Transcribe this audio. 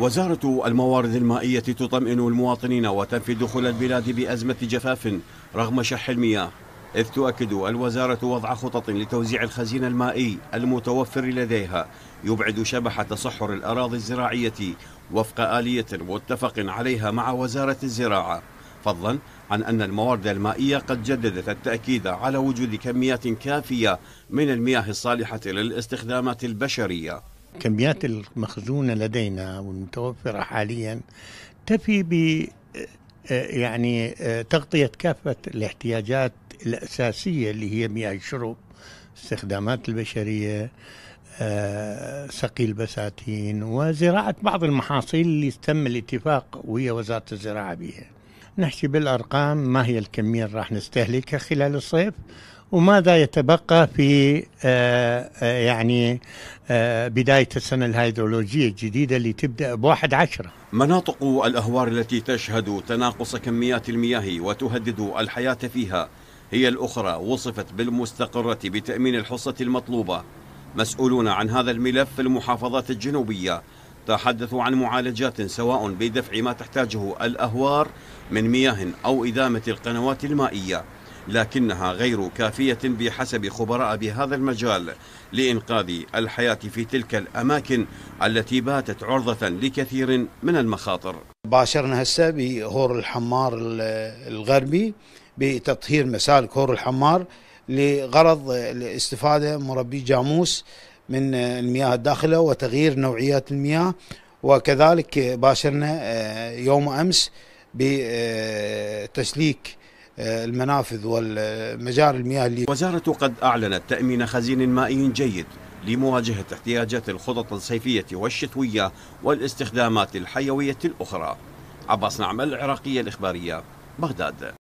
وزارة الموارد المائية تطمئن المواطنين وتنفي دخول البلاد بأزمة جفاف رغم شح المياه إذ تؤكد الوزارة وضع خطط لتوزيع الخزين المائي المتوفر لديها يبعد شبح تصحر الأراضي الزراعية وفق آلية متفق عليها مع وزارة الزراعة فضلا عن أن الموارد المائية قد جددت التأكيد على وجود كميات كافية من المياه الصالحة للاستخدامات البشرية الكميات المخزونة لدينا والمتوفرة حاليا تفي ب آه، يعني آه، تغطية كافة الاحتياجات الأساسية اللي هي مياه الشرب استخدامات البشرية آه، سقي البساتين وزراعة بعض المحاصيل اللي تم الاتفاق ويا وزارة الزراعة بها نحكي بالأرقام ما هي الكمية اللي راح نستهلكها خلال الصيف وماذا يتبقى في آه، آه، يعني آه، بداية السنة الهيدرولوجية الجديدة اللي تبدأ بواحد عشرة مناطق الأهوار التي تشهد تناقص كميات المياه وتهدد الحياة فيها هي الأخرى وصفت بالمستقرة بتأمين الحصة المطلوبة مسؤولون عن هذا الملف في المحافظات الجنوبية تحدثوا عن معالجات سواء بدفع ما تحتاجه الأهوار من مياه أو إدامة القنوات المائية لكنها غير كافية بحسب خبراء بهذا المجال لإنقاذ الحياة في تلك الأماكن التي باتت عرضة لكثير من المخاطر باشرنا هسه بهور الحمار الغربي بتطهير مسالك هور الحمار لغرض الاستفادة مربي جاموس من المياه الداخلة وتغيير نوعيات المياه وكذلك باشرنا آه، يوم أمس بتسليك المنافذ والمجار المياه اللي وزارة قد أعلنت تأمين خزين مائي جيد لمواجهة احتياجات الخطط الصيفية والشتوية والاستخدامات الحيوية الأخرى عباس نعمل العراقية الإخبارية بغداد